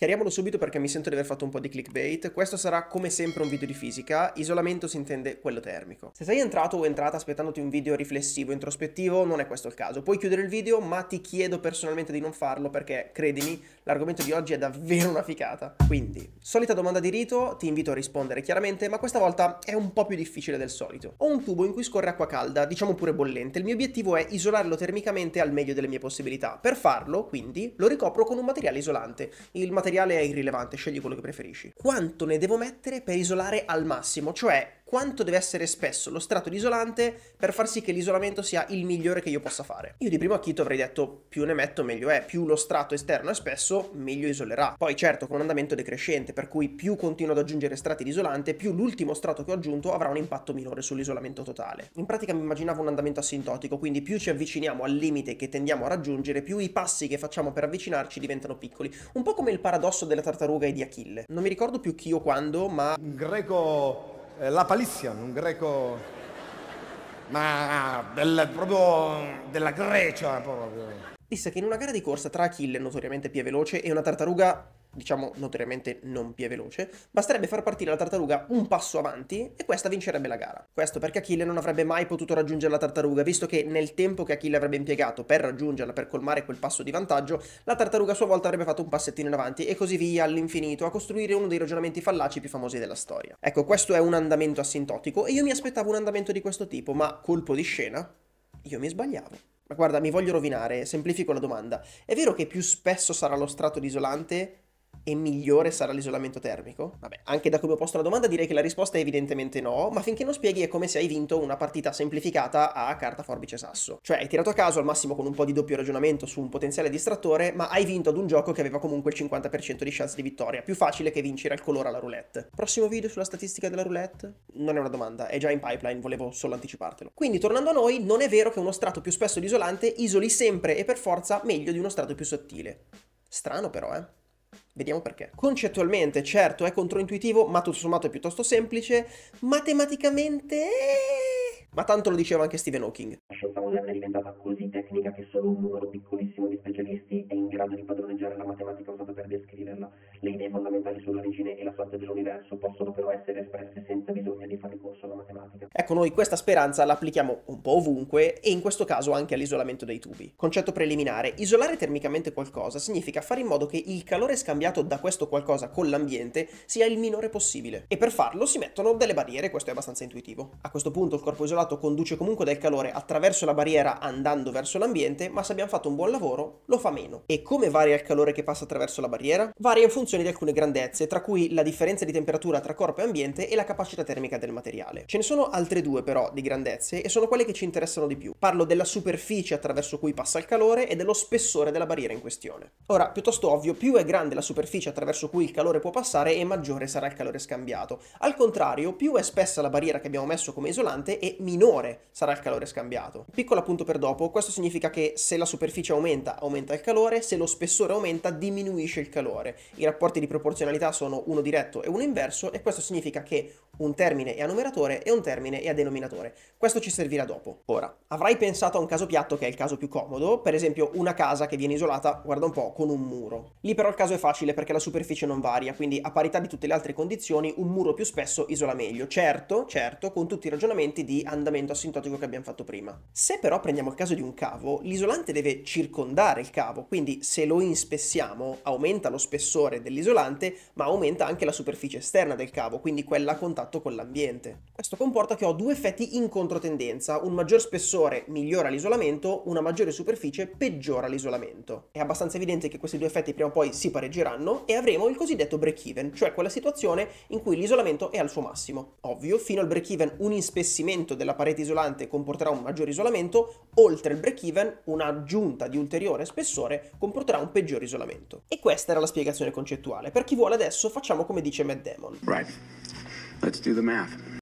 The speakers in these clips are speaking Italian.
Chiariamolo subito perché mi sento di aver fatto un po' di clickbait. Questo sarà come sempre un video di fisica, isolamento si intende quello termico. Se sei entrato o entrata aspettandoti un video riflessivo, introspettivo, non è questo il caso. Puoi chiudere il video, ma ti chiedo personalmente di non farlo perché, credimi, L'argomento di oggi è davvero una ficata. Quindi, solita domanda di rito, ti invito a rispondere chiaramente, ma questa volta è un po' più difficile del solito. Ho un tubo in cui scorre acqua calda, diciamo pure bollente. Il mio obiettivo è isolarlo termicamente al meglio delle mie possibilità. Per farlo, quindi, lo ricopro con un materiale isolante. Il materiale è irrilevante, scegli quello che preferisci. Quanto ne devo mettere per isolare al massimo? Cioè, quanto deve essere spesso lo strato di isolante per far sì che l'isolamento sia il migliore che io possa fare. Io di primo acchito avrei detto più ne metto meglio è, più lo strato esterno è spesso meglio isolerà. Poi certo con un andamento decrescente per cui più continuo ad aggiungere strati di isolante più l'ultimo strato che ho aggiunto avrà un impatto minore sull'isolamento totale. In pratica mi immaginavo un andamento asintotico quindi più ci avviciniamo al limite che tendiamo a raggiungere più i passi che facciamo per avvicinarci diventano piccoli. Un po' come il paradosso della tartaruga e di Achille. Non mi ricordo più chi o quando ma... Greco eh, la Palissian, un greco, ma ah, del, proprio della Grecia proprio. Disse che in una gara di corsa tra Achille, notoriamente più veloce, e una tartaruga diciamo notoriamente non più veloce, basterebbe far partire la tartaruga un passo avanti e questa vincerebbe la gara. Questo perché Achille non avrebbe mai potuto raggiungere la tartaruga, visto che nel tempo che Achille avrebbe impiegato per raggiungerla, per colmare quel passo di vantaggio, la tartaruga a sua volta avrebbe fatto un passettino in avanti e così via all'infinito a costruire uno dei ragionamenti fallaci più famosi della storia. Ecco, questo è un andamento assintotico e io mi aspettavo un andamento di questo tipo, ma colpo di scena, io mi sbagliavo. Ma guarda, mi voglio rovinare, semplifico la domanda. È vero che più spesso sarà lo strato di isolante, e migliore sarà l'isolamento termico? Vabbè, anche da come ho posto la domanda direi che la risposta è evidentemente no, ma finché non spieghi è come se hai vinto una partita semplificata a carta forbice sasso. Cioè hai tirato a caso al massimo con un po' di doppio ragionamento su un potenziale distrattore, ma hai vinto ad un gioco che aveva comunque il 50% di chance di vittoria, più facile che vincere al colore alla roulette. Prossimo video sulla statistica della roulette? Non è una domanda, è già in pipeline, volevo solo anticipartelo. Quindi tornando a noi, non è vero che uno strato più spesso di isolante isoli sempre e per forza meglio di uno strato più sottile. Strano però, eh? Vediamo perché. Concettualmente, certo, è controintuitivo, ma tutto sommato è piuttosto semplice. Matematicamente... Eh. Ma tanto lo diceva anche Stephen Hawking. La scienza moderna è diventata così tecnica che solo un numero piccolissimo di specialisti è in grado di padroneggiare la matematica usata per descriverla le idee fondamentali sull'origine e la sorte dell'universo possono però essere espresse senza bisogno di fare ricorso alla matematica. Ecco, noi questa speranza la applichiamo un po' ovunque e in questo caso anche all'isolamento dei tubi. Concetto preliminare, isolare termicamente qualcosa significa fare in modo che il calore scambiato da questo qualcosa con l'ambiente sia il minore possibile. E per farlo si mettono delle barriere, questo è abbastanza intuitivo. A questo punto il corpo isolato conduce comunque del calore attraverso la barriera andando verso l'ambiente, ma se abbiamo fatto un buon lavoro lo fa meno. E come varia il calore che passa attraverso la barriera? Varia in funzione funzione di alcune grandezze, tra cui la differenza di temperatura tra corpo e ambiente e la capacità termica del materiale. Ce ne sono altre due però di grandezze e sono quelle che ci interessano di più. Parlo della superficie attraverso cui passa il calore e dello spessore della barriera in questione. Ora, piuttosto ovvio, più è grande la superficie attraverso cui il calore può passare e maggiore sarà il calore scambiato. Al contrario, più è spessa la barriera che abbiamo messo come isolante e minore sarà il calore scambiato. Piccolo appunto per dopo, questo significa che se la superficie aumenta, aumenta il calore, se lo spessore aumenta, diminuisce il calore. Il rapporto rapporti di proporzionalità sono uno diretto e uno inverso e questo significa che un termine è a numeratore e un termine è a denominatore. Questo ci servirà dopo. Ora, avrai pensato a un caso piatto che è il caso più comodo, per esempio una casa che viene isolata, guarda un po', con un muro. Lì però il caso è facile perché la superficie non varia, quindi a parità di tutte le altre condizioni un muro più spesso isola meglio. Certo, certo, con tutti i ragionamenti di andamento asintotico che abbiamo fatto prima. Se però prendiamo il caso di un cavo, l'isolante deve circondare il cavo, quindi se lo inspessiamo aumenta lo spessore del dell'isolante, ma aumenta anche la superficie esterna del cavo, quindi quella a contatto con l'ambiente. Questo comporta che ho due effetti in controtendenza, un maggior spessore migliora l'isolamento, una maggiore superficie peggiora l'isolamento. È abbastanza evidente che questi due effetti prima o poi si pareggeranno e avremo il cosiddetto break-even, cioè quella situazione in cui l'isolamento è al suo massimo. Ovvio, fino al break-even un inspessimento della parete isolante comporterà un maggior isolamento, oltre il break-even un'aggiunta di ulteriore spessore comporterà un peggior isolamento. E questa era la spiegazione concettuale intellettuale. Per chi vuole adesso facciamo come dice Matt Damon. Right.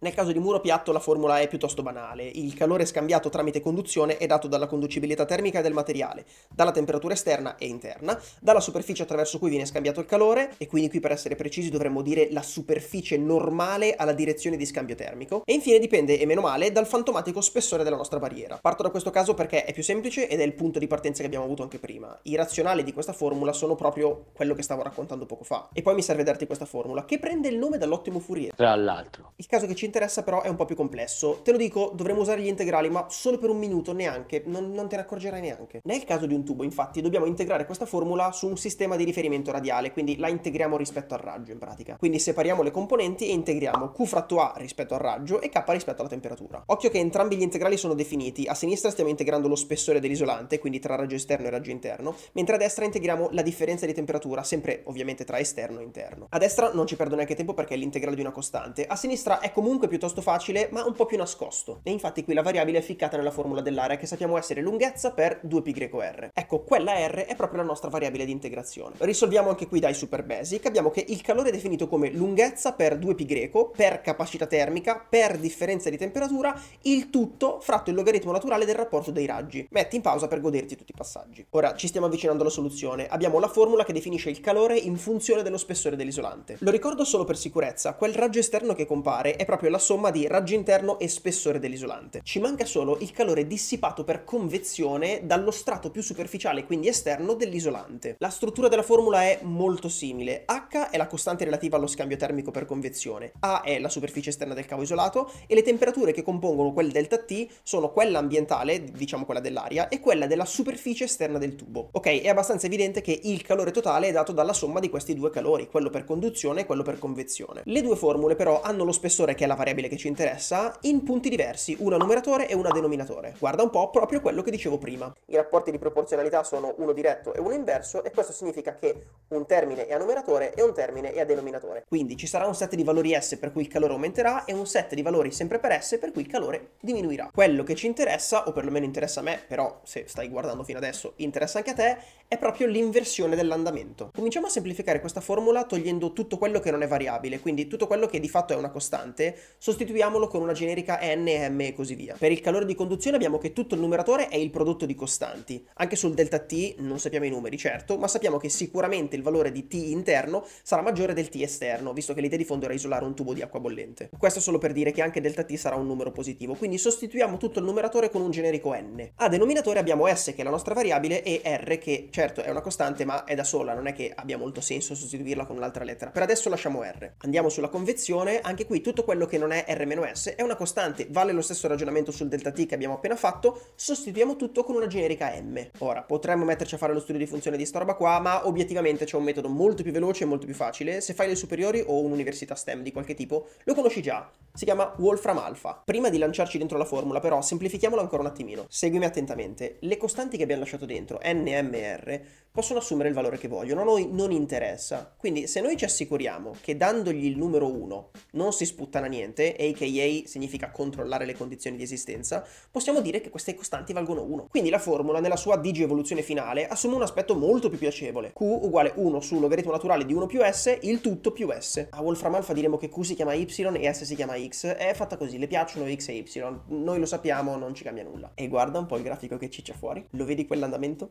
Nel caso di muro piatto la formula è piuttosto banale, il calore scambiato tramite conduzione è dato dalla conducibilità termica del materiale, dalla temperatura esterna e interna, dalla superficie attraverso cui viene scambiato il calore, e quindi qui per essere precisi dovremmo dire la superficie normale alla direzione di scambio termico, e infine dipende, e meno male, dal fantomatico spessore della nostra barriera. Parto da questo caso perché è più semplice ed è il punto di partenza che abbiamo avuto anche prima. I razionali di questa formula sono proprio quello che stavo raccontando poco fa. E poi mi serve darti questa formula, che prende il nome dall'ottimo Fourier. Tra all'altro. Il caso che ci interessa però è un po' più complesso. Te lo dico, dovremmo usare gli integrali, ma solo per un minuto neanche, non, non te ne accorgerai neanche. Nel caso di un tubo, infatti, dobbiamo integrare questa formula su un sistema di riferimento radiale, quindi la integriamo rispetto al raggio in pratica. Quindi separiamo le componenti e integriamo Q fratto A rispetto al raggio e K rispetto alla temperatura. Occhio che entrambi gli integrali sono definiti, a sinistra stiamo integrando lo spessore dell'isolante, quindi tra raggio esterno e raggio interno, mentre a destra integriamo la differenza di temperatura, sempre ovviamente tra esterno e interno. A destra non ci perdo neanche tempo perché è l'integrale di una costante, dominante, a sinistra è comunque piuttosto facile ma un po' più nascosto. E infatti qui la variabile è ficcata nella formula dell'area che sappiamo essere lunghezza per 2πr. Ecco, quella r è proprio la nostra variabile di integrazione. Risolviamo anche qui dai super basic, abbiamo che il calore è definito come lunghezza per 2π per capacità termica per differenza di temperatura, il tutto fratto il logaritmo naturale del rapporto dei raggi. Metti in pausa per goderti tutti i passaggi. Ora ci stiamo avvicinando alla soluzione, abbiamo la formula che definisce il calore in funzione dello spessore dell'isolante. Lo ricordo solo per sicurezza, quel raggio esterno interno che compare è proprio la somma di raggio interno e spessore dell'isolante. Ci manca solo il calore dissipato per convezione dallo strato più superficiale, quindi esterno, dell'isolante. La struttura della formula è molto simile. H è la costante relativa allo scambio termico per convezione, A è la superficie esterna del cavo isolato e le temperature che compongono quel delta T sono quella ambientale, diciamo quella dell'aria, e quella della superficie esterna del tubo. Ok, è abbastanza evidente che il calore totale è dato dalla somma di questi due calori, quello per conduzione e quello per convezione. Le due formule però hanno lo spessore, che è la variabile che ci interessa, in punti diversi, uno a numeratore e uno a denominatore. Guarda un po' proprio quello che dicevo prima. I rapporti di proporzionalità sono uno diretto e uno inverso e questo significa che un termine è a numeratore e un termine è a denominatore. Quindi ci sarà un set di valori S per cui il calore aumenterà e un set di valori sempre per S per cui il calore diminuirà. Quello che ci interessa, o perlomeno interessa a me, però se stai guardando fino adesso interessa anche a te, è proprio l'inversione dell'andamento. Cominciamo a semplificare questa formula togliendo tutto quello che non è variabile, quindi tutto quello che di fatto fatto è una costante, sostituiamolo con una generica n, m e così via. Per il calore di conduzione abbiamo che tutto il numeratore è il prodotto di costanti. Anche sul delta T non sappiamo i numeri, certo, ma sappiamo che sicuramente il valore di T interno sarà maggiore del T esterno, visto che l'idea di fondo era isolare un tubo di acqua bollente. Questo solo per dire che anche delta T sarà un numero positivo, quindi sostituiamo tutto il numeratore con un generico n. A denominatore abbiamo S che è la nostra variabile e R che certo è una costante ma è da sola, non è che abbia molto senso sostituirla con un'altra lettera. Per adesso lasciamo R. Andiamo sulla convezione funzione, anche qui tutto quello che non è R-S è una costante, vale lo stesso ragionamento sul delta t che abbiamo appena fatto, sostituiamo tutto con una generica m. Ora, potremmo metterci a fare lo studio di funzione di sta roba qua, ma obiettivamente c'è un metodo molto più veloce e molto più facile, se fai le superiori o un'università STEM di qualche tipo, lo conosci già, si chiama Wolfram Alpha. Prima di lanciarci dentro la formula però, semplifichiamola ancora un attimino, seguimi attentamente, le costanti che abbiamo lasciato dentro, n, m, r, possono assumere il valore che vogliono, a noi non interessa, quindi se noi ci assicuriamo che dandogli il numero 1 non si sputtana niente, aka significa controllare le condizioni di esistenza, possiamo dire che queste costanti valgono 1. Quindi la formula nella sua digievoluzione finale assume un aspetto molto più piacevole. Q uguale 1 su logaritmo naturale di 1 più S, il tutto più S. A Wolfram Alpha diremo che Q si chiama Y e S si chiama X, è fatta così, le piacciono X e Y, noi lo sappiamo, non ci cambia nulla. E guarda un po' il grafico che ciccia fuori, lo vedi quell'andamento?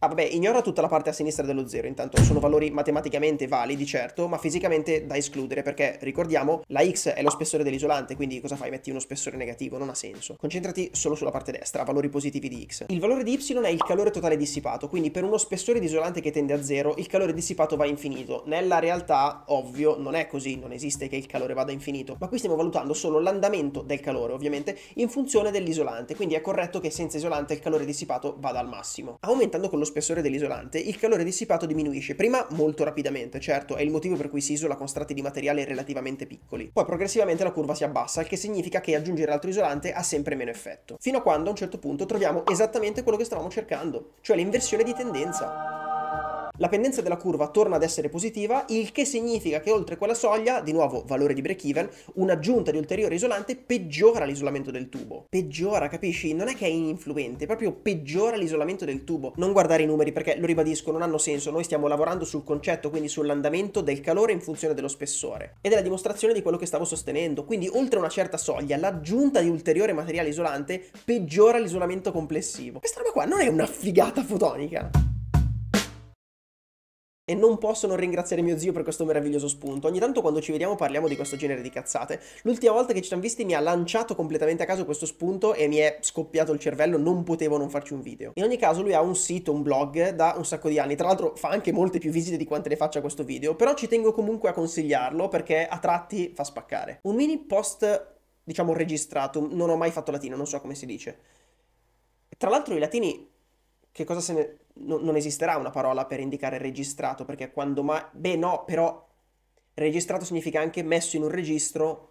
Ah vabbè, ignora tutta la parte a sinistra dello zero, intanto sono valori matematicamente validi, certo, ma fisicamente da escludere, perché ricordiamo, la x è lo spessore dell'isolante, quindi cosa fai? Metti uno spessore negativo, non ha senso. Concentrati solo sulla parte destra, valori positivi di x. Il valore di y è il calore totale dissipato, quindi per uno spessore di isolante che tende a zero, il calore dissipato va a infinito. Nella realtà, ovvio, non è così, non esiste che il calore vada a infinito, ma qui stiamo valutando solo l'andamento del calore, ovviamente, in funzione dell'isolante, quindi è corretto che senza isolante il calore dissipato vada al massimo. Aumentando con lo spessore dell'isolante, il calore dissipato diminuisce prima molto rapidamente, certo, è il motivo per cui si isola con strati di materiale relativamente piccoli. Poi progressivamente la curva si abbassa, il che significa che aggiungere altro isolante ha sempre meno effetto. Fino a quando a un certo punto troviamo esattamente quello che stavamo cercando, cioè l'inversione di tendenza la pendenza della curva torna ad essere positiva, il che significa che oltre quella soglia, di nuovo valore di break even, un'aggiunta di ulteriore isolante peggiora l'isolamento del tubo. Peggiora, capisci? Non è che è ininfluente, proprio peggiora l'isolamento del tubo. Non guardare i numeri perché, lo ribadisco, non hanno senso, noi stiamo lavorando sul concetto, quindi sull'andamento del calore in funzione dello spessore. Ed è la dimostrazione di quello che stavo sostenendo, quindi oltre una certa soglia, l'aggiunta di ulteriore materiale isolante peggiora l'isolamento complessivo. Questa roba qua non è una figata fotonica. E non posso non ringraziare mio zio per questo meraviglioso spunto. Ogni tanto quando ci vediamo parliamo di questo genere di cazzate. L'ultima volta che ci siamo visti mi ha lanciato completamente a caso questo spunto e mi è scoppiato il cervello, non potevo non farci un video. In ogni caso lui ha un sito, un blog da un sacco di anni. Tra l'altro fa anche molte più visite di quante ne faccia questo video, però ci tengo comunque a consigliarlo perché a tratti fa spaccare. Un mini post diciamo registrato, non ho mai fatto latino, non so come si dice. Tra l'altro i latini che cosa se ne... No, non esisterà una parola per indicare registrato, perché quando mai... Beh no, però registrato significa anche messo in un registro...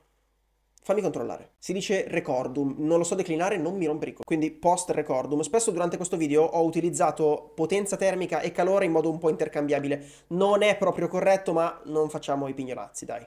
Fammi controllare. Si dice recordum, non lo so declinare, non mi rompere Quindi post recordum. Spesso durante questo video ho utilizzato potenza termica e calore in modo un po' intercambiabile. Non è proprio corretto, ma non facciamo i pignorazzi, dai.